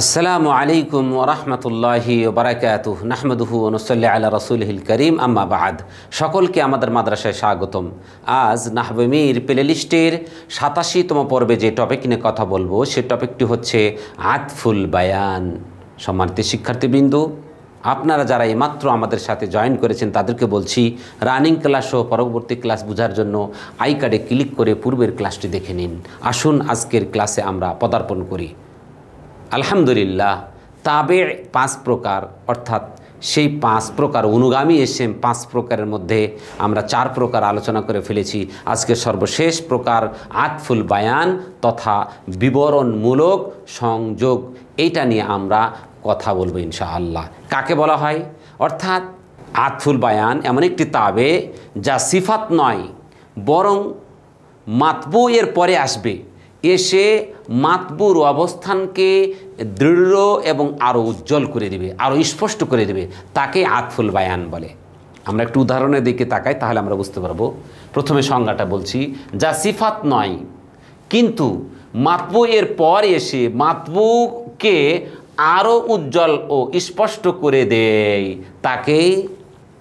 আসসালামু আলাইকুম ওরহমতুল্লাহি বারাকাতুহ নাহমদুহু অনুসল্লা আল্লাহ রসুলহিল করিম আম্মা বাদ সকলকে আমাদের মাদ্রাসায় স্বাগতম আজ নাহবমির প্লেলিস্টের সাতাশিতম পর্বে যে টপিক নিয়ে কথা বলবো সে টপিকটি হচ্ছে আতফুল বায়ান সম্মানিত শিক্ষার্থীবৃন্দ আপনারা যারা এইমাত্র আমাদের সাথে জয়েন করেছেন তাদেরকে বলছি রানিং ক্লাস ও পরবর্তী ক্লাস বোঝার জন্য আই কার্ডে ক্লিক করে পূর্বের ক্লাসটি দেখে নিন আসুন আজকের ক্লাসে আমরা পদার্পণ করি আলহামদুলিল্লাহ তাবে পাঁচ প্রকার অর্থাৎ সেই পাঁচ প্রকার অনুগামী এসএম পাঁচ প্রকারের মধ্যে আমরা চার প্রকার আলোচনা করে ফেলেছি আজকে সর্বশেষ প্রকার আটফুল বায়ান তথা বিবরণমূলক সংযোগ এইটা নিয়ে আমরা কথা বলবো ইনশাআল্লাহ কাকে বলা হয় অর্থাৎ আতফুল বায়ান এমন একটি তাবে যা সিফাত নয় বরং মাতবু এর পরে আসবে এসে মাতবুর অবস্থানকে দৃঢ় এবং আরও উজ্জ্বল করে দেবে আরও স্পষ্ট করে দেবে তাকে আতফুল বায়ান বলে আমরা একটু উদাহরণের দিকে তাকাই তাহলে আমরা বুঝতে পারবো প্রথমে সংজ্ঞাটা বলছি যা সিফাত নয় কিন্তু মাতবু এর পর এসে মাতবুকে আরও উজ্জ্বল ও স্পষ্ট করে দেয় তাকে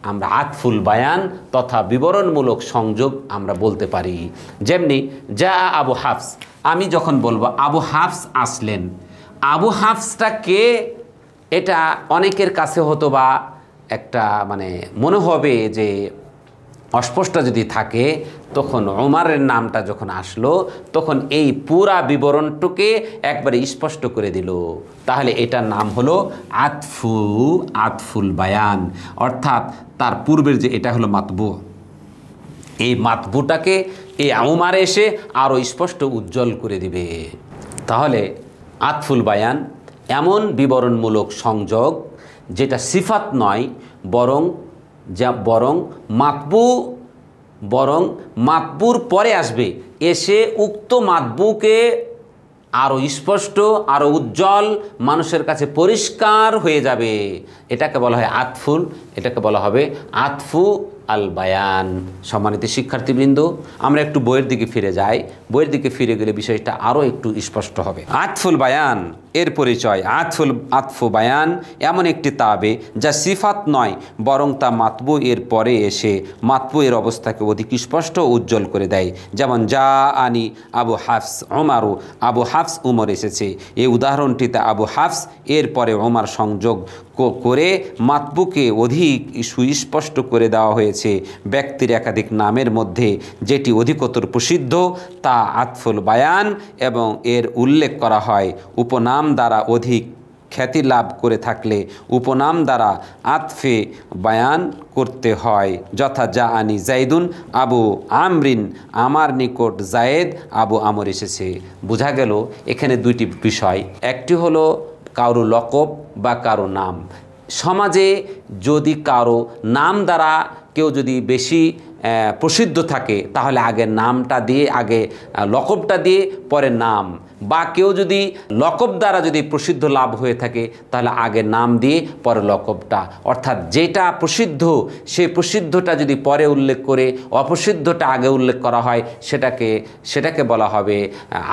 আমরা আকফুল বায়ান তথা বিবরণমূলক সংযোগ আমরা বলতে পারি যেমনি যা আবু হাফস আমি যখন বলবো আবু হাফস আসলেন আবু হাফসটা কে এটা অনেকের কাছে হতো বা একটা মানে মনে হবে যে অস্পষ্ট যদি থাকে তখন ওমারের নামটা যখন আসলো তখন এই পুরা বিবরণটুকে একবারে স্পষ্ট করে দিল তাহলে এটার নাম হলো আতফু আতফুল বায়ান অর্থাৎ তার পূর্বের যে এটা হলো মাতবু এই মাতবুটাকে এই আমুমারে এসে আরও স্পষ্ট উজ্জ্বল করে দিবে তাহলে আতফুল বায়ান এমন বিবরণমূলক সংযোগ যেটা সিফাত নয় বরং যা বরং মাতবু বরং মাতবুর পরে আসবে এসে উক্ত মাতবুকে আরও স্পষ্ট আরও উজ্জ্বল মানুষের কাছে পরিষ্কার হয়ে যাবে এটাকে বলা হয় আতফুল এটাকে বলা হবে আতফু আল বায়ান সম্মানিত শিক্ষার্থীবৃন্দ আমরা একটু বইয়ের দিকে ফিরে যাই বইয়ের দিকে ফিরে গেলে বিষয়টা আরও একটু স্পষ্ট হবে আতফুল বায়ান এর পরিচয় আতফুল আতফু বায়ান এমন একটি তাবে যা সিফাত নয় বরং তা মাতবু এর পরে এসে মাতবু এর অবস্থাকে অধিক স্পষ্ট উজ্জ্বল করে দেয় যেমন যা আনি আবু হাফস ওমারও আবু হাফস উমর এসেছে এই উদাহরণটিতে আবু হাফস এর পরে ওমার সংযোগ করে মাতবুকে অধিক সুস্পষ্ট করে দেওয়া হয়েছে ব্যক্তির একাধিক নামের মধ্যে যেটি অধিকতর প্রসিদ্ধ তা আতফুল বায়ান এবং এর উল্লেখ করা হয় উপনাম নাম দ্বারা অধিক খ্যাতি লাভ করে থাকলে উপনাম দ্বারা আতফে বায়ান করতে হয় যথা যা আনি জাইদুন আবু আমরিন আমার নিকট জায়েদ আবু আমর এসেছে বোঝা গেল এখানে দুইটি বিষয় একটি হলো কারো লকব বা কারো নাম সমাজে যদি কারো নাম দ্বারা কেউ যদি বেশি প্রসিদ্ধ থাকে তাহলে আগে নামটা দিয়ে আগে লকবটা দিয়ে পরে নাম বা কেউ যদি লকব দ্বারা যদি প্রসিদ্ধ লাভ হয়ে থাকে তাহলে আগে নাম দিয়ে পরে লকবটা অর্থাৎ যেটা প্রসিদ্ধ সেই প্রসিদ্ধটা যদি পরে উল্লেখ করে অপ্রসিদ্ধটা আগে উল্লেখ করা হয় সেটাকে সেটাকে বলা হবে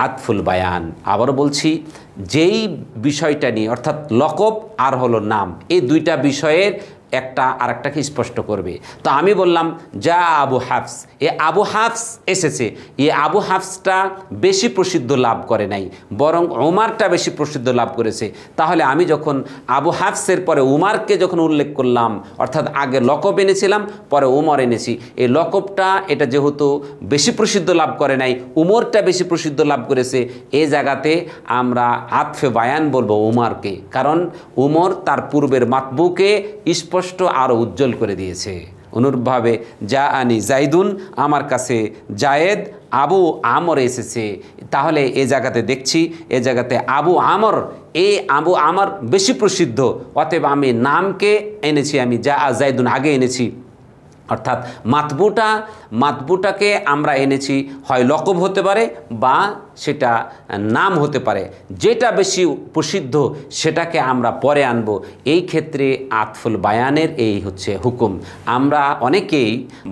আতফুল বায়ান আবারও বলছি যেই বিষয়টা নিয়ে অর্থাৎ লকব আর হলো নাম এই দুইটা বিষয়ের একটা আরেকটাকে স্পষ্ট করবে তো আমি বললাম যা আবু হাফস এ আবু হাফস এসেছে এ আবু হাফসটা বেশি প্রসিদ্ধ লাভ করে নাই বরং ওমারটা বেশি প্রসিদ্ধ লাভ করেছে তাহলে আমি যখন আবু হাফসের পরে উমারকে যখন উল্লেখ করলাম অর্থাৎ আগে লকব এনেছিলাম পরে উমর এনেছি এই লকবটা এটা যেহেতু বেশি প্রসিদ্ধ লাভ করে নাই উমরটা বেশি প্রসিদ্ধ লাভ করেছে এ জায়গাতে আমরা আতফে বায়ান বলবো উমারকে কারণ উমর তার পূর্বের মাতবুকে স্পষ্ট স্পষ্ট আরও উজ্জ্বল করে দিয়েছে অনুরূপভাবে যা আনি জাইদুন আমার কাছে জায়েদ আবু আমর এসেছে তাহলে এ জায়গাতে দেখছি এ জায়গাতে আবু আমর এ আবু আমর বেশি প্রসিদ্ধ অতএব আমি নামকে এনেছি আমি যা জাইদুন আগে এনেছি অর্থাৎ মাতবুটা মাতবুটাকে আমরা এনেছি হয় লকব হতে পারে বা সেটা নাম হতে পারে যেটা বেশি প্রসিদ্ধ সেটাকে আমরা পরে আনব এই ক্ষেত্রে আতফুল বায়ানের এই হচ্ছে হুকুম আমরা অনেকেই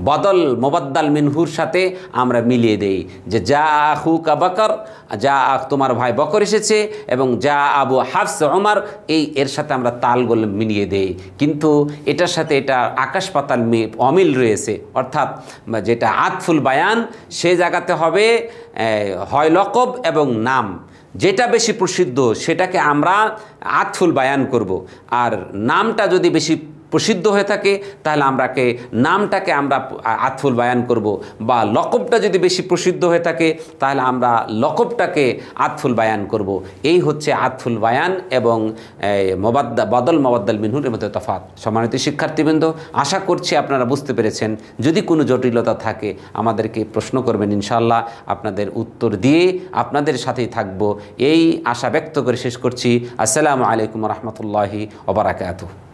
বদল মোবাদ্দাল মিনহুর সাথে আমরা মিলিয়ে দেই যে যা কা বকর যা আহ তোমার ভাই বকর এসেছে এবং যা আবু হাফস ওমার এই এর সাথে আমরা তালগোল মিলিয়ে দেই কিন্তু এটার সাথে এটা আকাশ পাতাল অমিল রয়েছে অর্থাৎ যেটা আতফুল বায়ান সে জায়গাতে হবে হয় লক্ষ লকব এবং নাম যেটা বেশি প্রসিদ্ধ সেটাকে আমরা আতফুল বায়ান করব আর নামটা যদি বেশি প্রসিদ্ধ হয়ে থাকে তাহলে আমরাকে নামটাকে আমরা আতফুল বায়ান করব বা লকবটা যদি বেশি প্রসিদ্ধ হয়ে থাকে তাহলে আমরা লকবটাকে আতফুল বায়ান করব এই হচ্ছে আতফুল বায়ান এবং মবাদ্দা বদল মবাদ্দাল মিনহুর মধ্যে তফাত সম্মানিত শিক্ষার্থীবৃন্দ আশা করছি আপনারা বুঝতে পেরেছেন যদি কোনো জটিলতা থাকে আমাদেরকে প্রশ্ন করবেন ইনশাল্লাহ আপনাদের উত্তর দিয়ে আপনাদের সাথেই থাকব এই আশা ব্যক্ত করে শেষ করছি আসসালামু আলাইকুম রহমতুল্লাহি ওবরাকাত